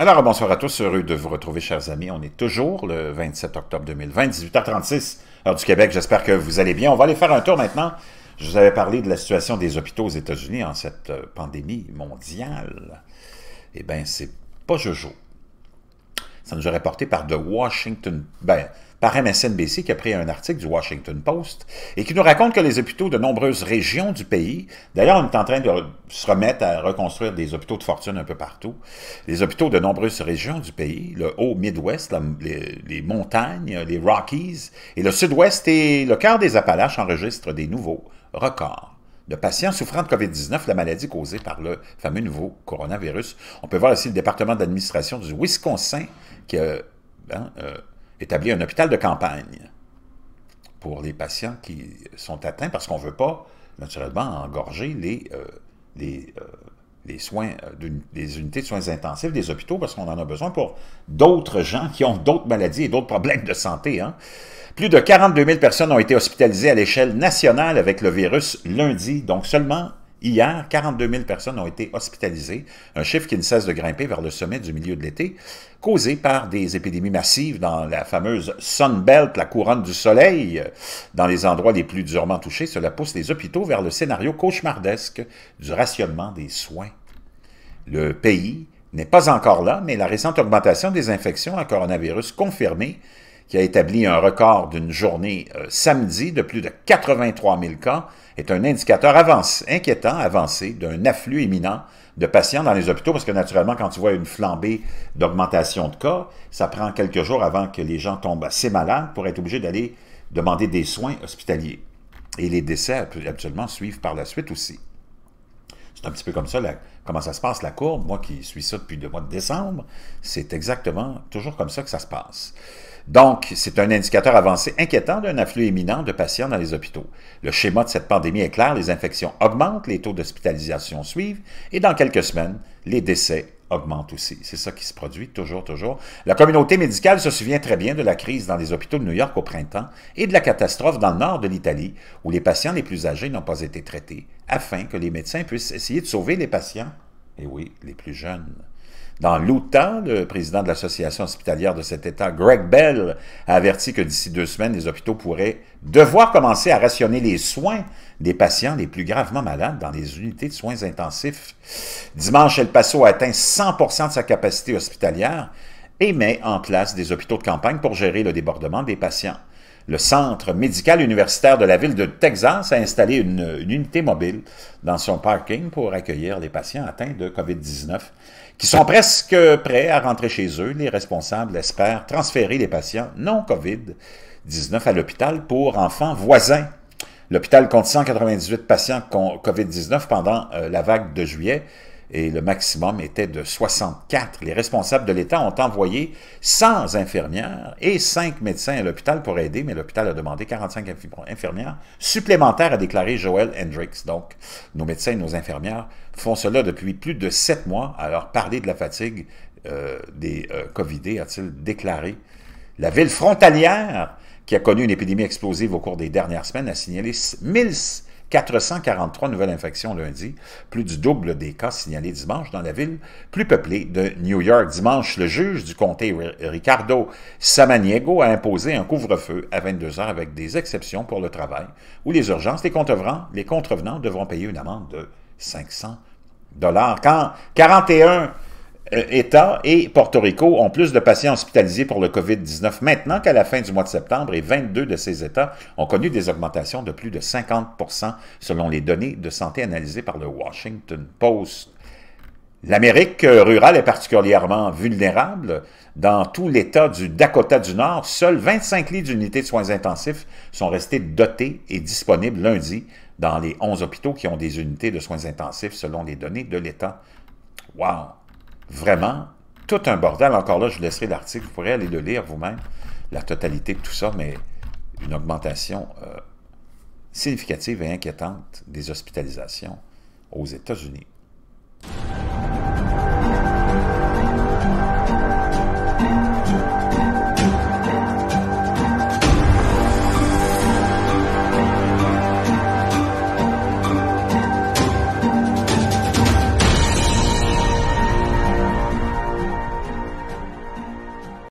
Alors, bonsoir à tous. Heureux de vous retrouver, chers amis. On est toujours le 27 octobre 2020, 18h36, heure du Québec. J'espère que vous allez bien. On va aller faire un tour maintenant. Je vous avais parlé de la situation des hôpitaux aux États-Unis en cette euh, pandémie mondiale. Eh bien, c'est pas jojo ça nous a rapporté par The Washington, ben, par MSNBC qui a pris un article du Washington Post et qui nous raconte que les hôpitaux de nombreuses régions du pays, d'ailleurs on est en train de se remettre à reconstruire des hôpitaux de fortune un peu partout, les hôpitaux de nombreuses régions du pays, le haut Midwest, les, montagnes, les Rockies et le Sud-Ouest et le quart des Appalaches enregistrent des nouveaux records de patients souffrant de COVID-19, la maladie causée par le fameux nouveau coronavirus. On peut voir aussi le département d'administration du Wisconsin qui a hein, euh, établi un hôpital de campagne pour les patients qui sont atteints parce qu'on ne veut pas, naturellement, engorger les, euh, euh, les, soins, des unités de soins intensifs des hôpitaux parce qu'on en a besoin pour d'autres gens qui ont d'autres maladies et d'autres problèmes de santé. Hein. Plus de 42 000 personnes ont été hospitalisées à l'échelle nationale avec le virus lundi, donc seulement Hier, 42 000 personnes ont été hospitalisées, un chiffre qui ne cesse de grimper vers le sommet du milieu de l'été, causé par des épidémies massives dans la fameuse sunbelt », la couronne du soleil. Dans les endroits les plus durement touchés, cela pousse les hôpitaux vers le scénario cauchemardesque du rationnement des soins. Le pays n'est pas encore là, mais la récente augmentation des infections à coronavirus confirmée qui a établi un record d'une journée euh, samedi de plus de 83 000 cas, est un indicateur avance, inquiétant, avancé d'un afflux imminent de patients dans les hôpitaux, parce que naturellement, quand tu vois une flambée d'augmentation de cas, ça prend quelques jours avant que les gens tombent assez malades pour être obligés d'aller demander des soins hospitaliers. Et les décès, absolument, suivent par la suite aussi un petit peu comme ça, comment ça se passe, la courbe. Moi qui suis ça depuis le mois de décembre, c'est exactement toujours comme ça que ça se passe. Donc, c'est un indicateur avancé inquiétant d'un afflux éminent de patients dans les hôpitaux. Le schéma de cette pandémie est clair, les infections augmentent, les taux d'hospitalisation suivent, et dans quelques semaines, les décès augmente aussi. C'est ça qui se produit toujours, toujours. La communauté médicale se souvient très bien de la crise dans les hôpitaux de New York au printemps et de la catastrophe dans le nord de l'Italie, où les patients les plus âgés n'ont pas été traités, afin que les médecins puissent essayer de sauver les patients, et oui, les plus jeunes. Dans l'OTAN, le président de l'Association hospitalière de cet État, Greg Bell, a averti que d'ici deux semaines, les hôpitaux pourraient devoir commencer à rationner les soins des patients les plus gravement malades dans les unités de soins intensifs. Dimanche, El Paso a atteint 100 de sa capacité hospitalière et met en place des hôpitaux de campagne pour gérer le débordement des patients le centre médical universitaire de la ville de Texas a installé une, unité mobile dans son parking pour accueillir les patients atteints de COVID-19 qui sont presque prêts à rentrer chez eux. Les responsables espèrent transférer les patients non COVID-19 à l'hôpital pour enfants voisins. L'hôpital compte 198 patients COVID-19 pendant euh, la vague de juillet et le maximum était de 64. Les responsables de l'État ont envoyé 100 infirmières et 5 médecins à l'hôpital pour aider, mais l'hôpital a demandé 45 infirmières supplémentaires, a déclaré Joël Hendricks. Donc, nos médecins et nos infirmières font cela depuis plus de 7 mois. Alors, parler de la fatigue euh, des covid euh, Covidés, a-t-il déclaré. La ville frontalière, qui a connu une épidémie explosive au cours des dernières semaines, a signalé 1000 443 nouvelles infections lundi, plus du double des cas signalés dimanche dans la ville plus peuplée de New York. Dimanche, le juge du comté Ricardo Samaniego a imposé un couvre-feu à 22 heures avec des exceptions pour le travail, ou les urgences, les contrevenants, les contrevenants devront payer une amende de 500 dollars. Quand 41 euh, États et Porto Rico ont plus de patients hospitalisés pour le COVID-19 maintenant qu'à la fin du mois de septembre et 22 de ces États ont connu des augmentations de plus de 50 selon les données de santé analysées par le Washington Post. L'Amérique rurale est particulièrement vulnérable. Dans tout l'État du Dakota du Nord, seuls 25 lits d'unités de soins intensifs sont restés dotés et disponibles lundi dans les 11 hôpitaux qui ont des unités de soins intensifs selon les données de l'État. Wow! vraiment tout un bordel. Encore là, je vous laisserai l'article, vous pourrez aller le lire vous-même, la totalité de tout ça, mais une augmentation euh, significative et inquiétante des hospitalisations aux États-Unis.